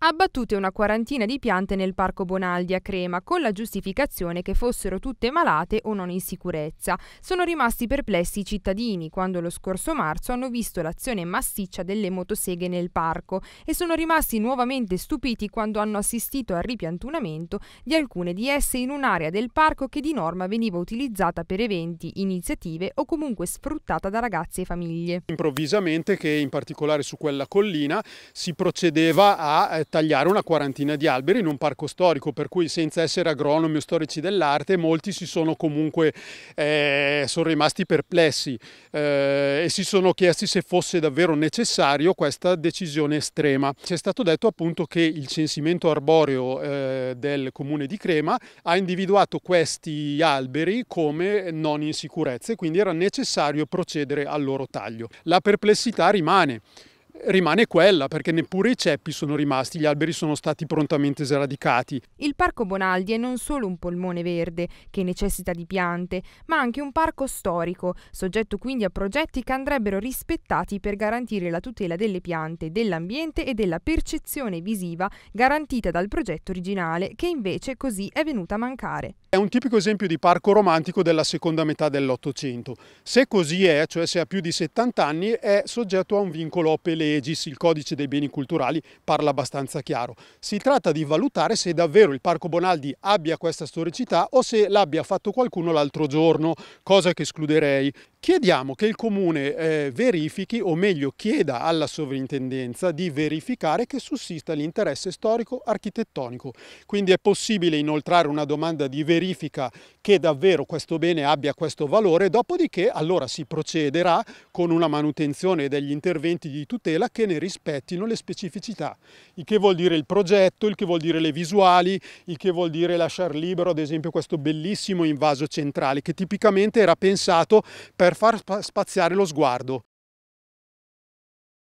Abbattute una quarantina di piante nel parco Bonaldi a Crema con la giustificazione che fossero tutte malate o non in sicurezza. Sono rimasti perplessi i cittadini quando lo scorso marzo hanno visto l'azione massiccia delle motoseghe nel parco e sono rimasti nuovamente stupiti quando hanno assistito al ripiantunamento di alcune di esse in un'area del parco che di norma veniva utilizzata per eventi, iniziative o comunque sfruttata da ragazzi e famiglie. Improvvisamente che in particolare su quella collina si procedeva a eh, tagliare una quarantina di alberi in un parco storico, per cui senza essere agronomi o storici dell'arte molti si sono comunque eh, sono rimasti perplessi eh, e si sono chiesti se fosse davvero necessario questa decisione estrema. Ci è stato detto appunto che il censimento arboreo eh, del comune di Crema ha individuato questi alberi come non in sicurezza e quindi era necessario procedere al loro taglio. La perplessità rimane rimane quella perché neppure i ceppi sono rimasti, gli alberi sono stati prontamente sradicati. Il Parco Bonaldi è non solo un polmone verde che necessita di piante, ma anche un parco storico, soggetto quindi a progetti che andrebbero rispettati per garantire la tutela delle piante, dell'ambiente e della percezione visiva garantita dal progetto originale, che invece così è venuta a mancare. È un tipico esempio di parco romantico della seconda metà dell'Ottocento. Se così è, cioè se ha più di 70 anni, è soggetto a un vincolo OPLE EGIS, il codice dei beni culturali, parla abbastanza chiaro. Si tratta di valutare se davvero il Parco Bonaldi abbia questa storicità o se l'abbia fatto qualcuno l'altro giorno, cosa che escluderei. Chiediamo che il Comune eh, verifichi, o meglio chieda alla sovrintendenza di verificare che sussista l'interesse storico architettonico. Quindi è possibile inoltrare una domanda di verifica che davvero questo bene abbia questo valore, dopodiché allora si procederà con una manutenzione degli interventi di tutela che ne rispettino le specificità. Il che vuol dire il progetto, il che vuol dire le visuali, il che vuol dire lasciare libero ad esempio questo bellissimo invaso centrale che tipicamente era pensato per per far spaziare lo sguardo